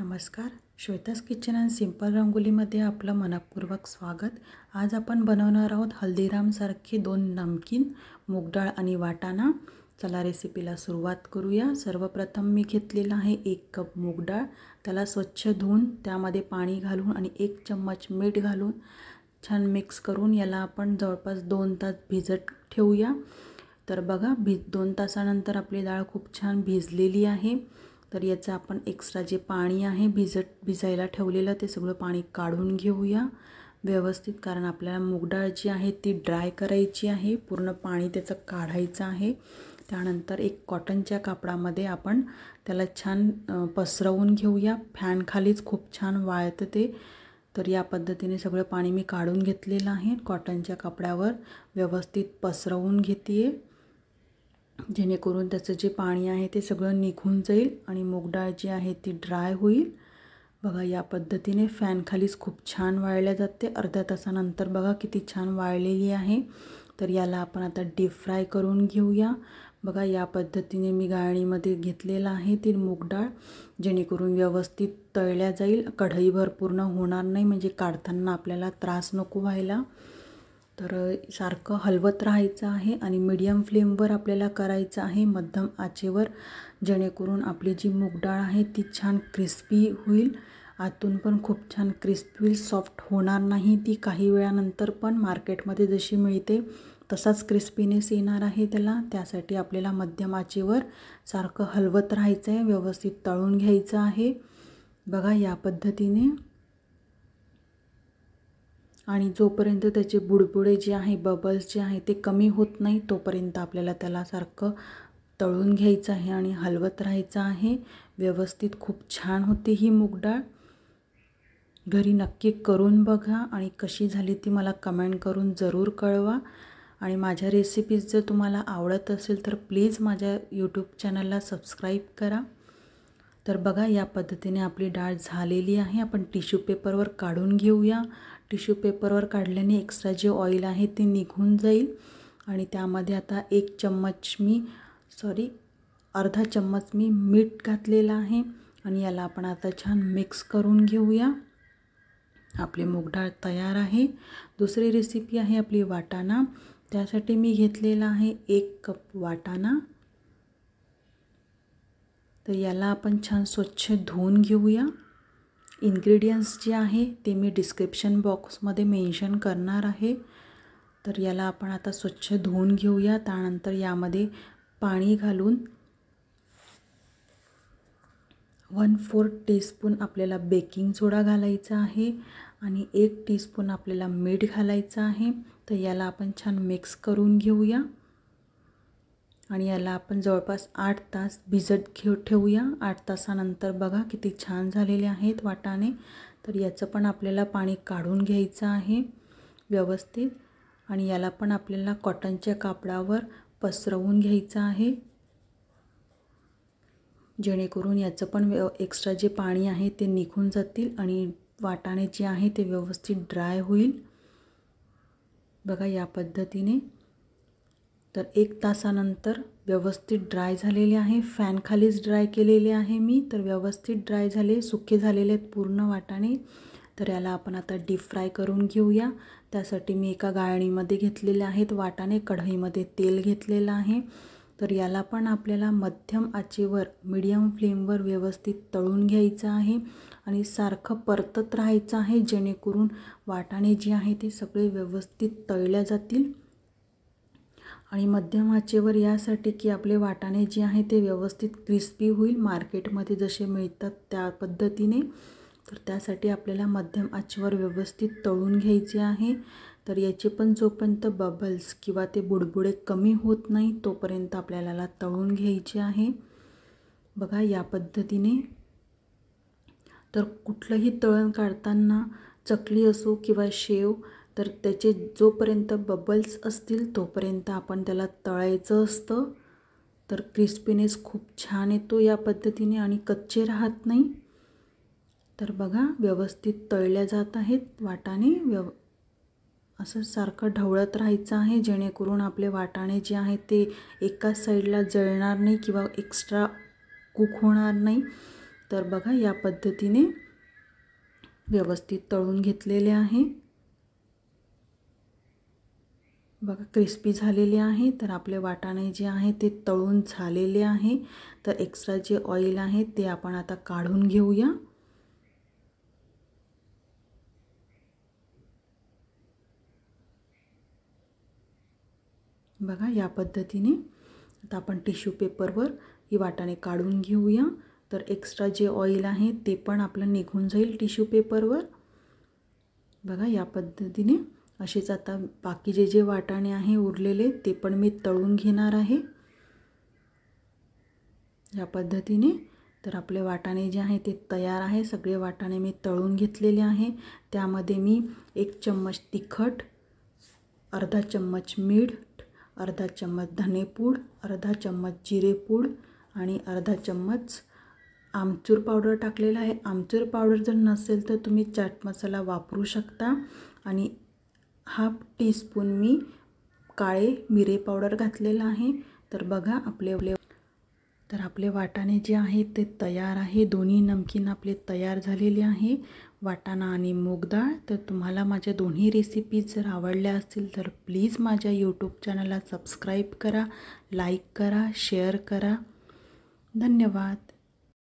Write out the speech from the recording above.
नमस्कार Shweta's kitchen and simple रंगोलीमध्ये आपलं मनपूर्वक स्वागत आज आपण बनवणार आहोत हल्दीरामसारखे दोन नमकीन मूगडाळ आणि वाटाणा चला रेसिपीला सुरुवात करूया सर्वप्रथम मी घेतलेला आहे एक कप मूगडाळ त्याला स्वच्छ धुवून त्यामध्ये पाणी घालून आणि एक चम्मच मीठ घालून छान मिक्स करून याला आपण जवळपास दोन तास भिजत ठेवूया तर बघा भिज दोन तासानंतर आपली डाळ खूप छान भिजलेली आहे तर याचं आपण एक्स्ट्रा जे पाणी आहे भिजत भिजायला ठेवलेलं ते सगळं पाणी काढून घेऊया व्यवस्थित कारण आपल्याला मुगडाळ जी आहे ती ड्राय करायची आहे पूर्ण पाणी त्याचं काढायचं आहे त्यानंतर एक कॉटनच्या कापडामध्ये आपण त्याला छान पसरवून घेऊया फॅनखालीच खूप छान वाळतं ते तर या पद्धतीने सगळं पाणी मी काढून घेतलेलं आहे कॉटनच्या कपड्यावर व्यवस्थित पसरवून घेते जेणेकरून त्याचं जे पाणी आहे ते सगळं निघून जाईल आणि मूगडाळ जी आहे ती ड्राय होईल बघा या पद्धतीने फॅनखालीच खूप छान वाळल्या जाते अर्ध्या तासानंतर बघा किती छान वाळलेली आहे तर याला आपण आता डीप फ्राय करून घेऊया बघा या पद्धतीने मी गाळणीमध्ये घेतलेला आहे ती मूगडाळ जेणेकरून व्यवस्थित तळल्या जाईल कढईभर पूर्ण होणार नाही म्हणजे काढताना आपल्याला त्रास नको व्हायला तर सारखं हलवत राहायचं आहे आणि मीडियम फ्लेमवर आपल्याला करायचं आहे मध्यम आचेवर जेणेकरून आपली जी मुगडाळ आहे ती छान क्रिस्पी होईल आतून पण खूप छान क्रिस्पी होईल सॉफ्ट होणार नाही ती काही वेळानंतर पण मार्केटमध्ये जशी मिळते तसाच क्रिस्पीनेस येणार आहे त्याला त्यासाठी आपल्याला मध्यम आचेवर सारखं हलवत राहायचं आहे व्यवस्थित तळून घ्यायचं आहे बघा या पद्धतीने आणि जोपर्यंत त्याचे बुडबुडे जे आहे बबल्स जे आहे ते कमी होत नाही तोपर्यंत आपल्याला त्याला सारखं तळून घ्यायचं आहे आणि हलवत राहायचं आहे व्यवस्थित खूप छान होती ही मूग डाळ घरी नक्की करून बघा आणि कशी झाली ती मला कमेंट करून जरूर कळवा आणि माझ्या रेसिपीज जर तुम्हाला आवडत असेल तर प्लीज माझ्या यूट्यूब चॅनलला सबस्क्राईब करा तर बघा या पद्धतीने आपली डाळ झालेली आहे आपण टिश्यू पेपरवर काढून घेऊया टिश्यू पेपरवर काढल्याने एक्स्ट्रा जे ऑइल आहे ते निघून जाईल आणि त्यामध्ये आता एक चम्मच मी सॉरी अर्धा चम्मच मी मीठ घातलेला आहे आणि याला आपण आता छान मिक्स करून घेऊया आपली डाळ तयार आहे दुसरी रेसिपी आहे आपली वाटाणा त्यासाठी मी घेतलेला आहे एक कप वाटाणा तर याला आपण छान स्वच्छ धुवून घेऊया इन्ग्रेडियंट्स जे आहे ते मी डिस्क्रिप्शन बॉक्समध्ये मेन्शन करणार आहे तर याला आपण आता स्वच्छ धुवून घेऊया त्यानंतर यामध्ये पाणी घालून वन फोर्थ टीस्पून आपल्याला बेकिंग सोडा घालायचा आहे आणि एक टीस्पून आपल्याला मीठ घालायचं आहे तर याला आपण छान मिक्स करून घेऊया आणि याला आपण जवळपास आठ तास भिजत घेऊ ठेवूया आठ तासानंतर बघा किती छान झालेले आहेत वाटाणे तर याचं पण आपल्याला पाणी काढून घ्यायचं आहे व्यवस्थित आणि याला पण आपल्याला कॉटनच्या कापडावर पसरवून घ्यायचं आहे जेणेकरून याचं पण व्य एक्स्ट्रा जे पाणी आहे ते निघून जातील आणि वाटाणे जे आहे ते व्यवस्थित ड्राय होईल बघा या पद्धतीने तर एक तासानंतर व्यवस्थित ड्राय झालेले आहे फॅनखालीच ड्राय केलेले आहे मी तर व्यवस्थित ड्राय झाले सुके झालेले आहेत पूर्ण वाटाणे तर याला आपण आता डीप फ्राय करून घेऊया त्यासाठी मी एका गाळणीमध्ये घेतलेले आहेत वाटाणे कढईमध्ये तेल घेतलेलं आहे तर याला पण आपल्याला मध्यम आचेवर मीडियम फ्लेमवर व्यवस्थित तळून घ्यायचं आहे आणि सारखं परतत राहायचं आहे जेणेकरून वाटाणे जे आहे ते सगळे व्यवस्थित तळल्या जातील आणि मध्यम आचेवर यासाठी की आपले वाटाणे जे आहे ते व्यवस्थित क्रिस्पी होईल मार्केटमध्ये जसे मिळतात त्या पद्धतीने तर त्यासाठी आपल्याला मध्यम आचेवर व्यवस्थित तळून घ्यायचे आहे तर याचे पण जोपर्यंत बबल्स किंवा ते बुडबुडे कमी होत नाही तोपर्यंत आपल्याला तळून घ्यायचे आहे बघा या पद्धतीने तर कुठलंही तळण काढताना चकली असो किंवा शेव तर त्याचे जोपर्यंत बबल्स असतील तोपर्यंत आपण त्याला तळायचं असतं तर क्रिस्पीनेस खूप छान येतो या पद्धतीने आणि कच्चे राहत नाही तर बघा व्यवस्थित तळल्या जात आहेत वाटाणे व्यव असं सारखं ढवळत राहायचं आहे जेणेकरून आपले वाटाणे जे आहे ते एकाच साईडला जळणार नाही किंवा एक्स्ट्रा कुक होणार नाही तर बघा या पद्धतीने व्यवस्थित तळून घेतलेले आहे बघा क्रिस्पी झालेले आहे तर आपले वाटाणे जे आहे ते तळून झालेले आहे तर एक्स्ट्रा जे ऑइल आहे ते आपण आता काढून घेऊया बघा या पद्धतीने आता आपण टिश्यू पेपरवर ही वाटाणे काढून घेऊया तर एक्स्ट्रा जे ऑइल आहे ते पण आपलं निघून जाईल टिश्यू पेपरवर बघा या पद्धतीने असेच आता बाकी जे जे वाटाणे आहे उरलेले ते पण मी तळून घेणार आहे या पद्धतीने तर आपले वाटाणे जे आहे ते तयार आहे सगळे वाटाणे मी तळून घेतलेले आहे त्यामध्ये मी एक चम्मच तिखट अर्धा चम्मच मीठ अर्धा चम्मच धनेपूड अर्धा चम्मच जिरेपूड आणि अर्धा चम्मच आमचूर पावडर टाकलेला आहे आमचूर पावडर जर नसेल तर तुम्ही चाट मसाला वापरू शकता आणि हाफ टीस्पून मी काळे मिरे पावडर घातलेला आहे तर बघा आपले तर आपले वाटाणे जे आहे ते तयार आहे दोन्ही नमकीन आपले तयार झालेले आहे वाटाणा आणि मूगडाळ तर तुम्हाला माझ्या दोन्ही रेसिपीज जर आवडल्या असतील तर प्लीज माझ्या यूट्यूब चॅनलला सबस्क्राईब करा लाईक करा शेअर करा धन्यवाद